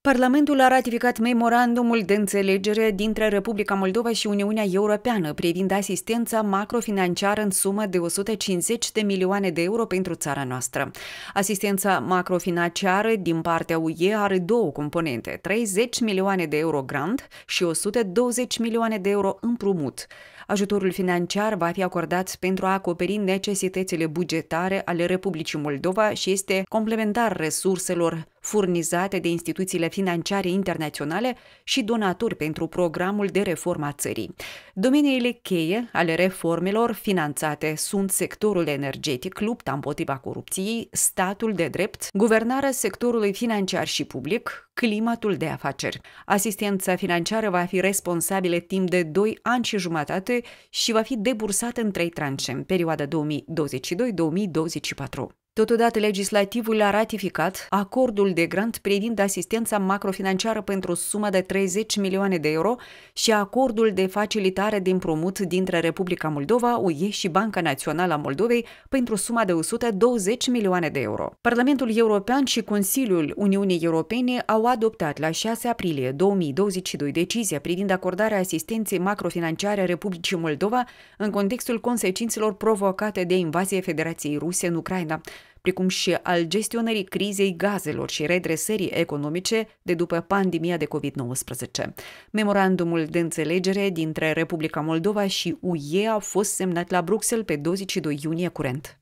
Parlamentul a ratificat memorandumul de înțelegere dintre Republica Moldova și Uniunea Europeană privind asistența macrofinanciară în sumă de 150 de milioane de euro pentru țara noastră. Asistența macrofinanciară din partea UE are două componente, 30 milioane de euro grant și 120 milioane de euro împrumut. Ajutorul financiar va fi acordat pentru a acoperi necesitățile bugetare ale Republicii Moldova și este complementar resurselor furnizate de instituțiile financiare internaționale și donatori pentru programul de reformă a țării. Domeniile cheie ale reformelor finanțate sunt sectorul energetic, lupta împotriva corupției, statul de drept, guvernarea sectorului financiar și public, climatul de afaceri. Asistența financiară va fi responsabilă timp de 2 ani și jumătate și va fi debursată în trei tranșe, în perioada 2022-2024. Totodată, legislativul a ratificat acordul de grant privind asistența macrofinanciară pentru suma de 30 milioane de euro și acordul de facilitare de împrumut dintre Republica Moldova, UE și Banca Națională a Moldovei pentru suma de 120 milioane de euro. Parlamentul European și Consiliul Uniunii Europene au adoptat la 6 aprilie 2022 decizia privind acordarea asistenței macrofinanciare Republicii Moldova în contextul consecințelor provocate de invazie Federației Ruse în Ucraina precum și al gestionării crizei gazelor și redresării economice de după pandemia de COVID-19. Memorandumul de înțelegere dintre Republica Moldova și UE a fost semnat la Bruxelles pe 22 iunie curent.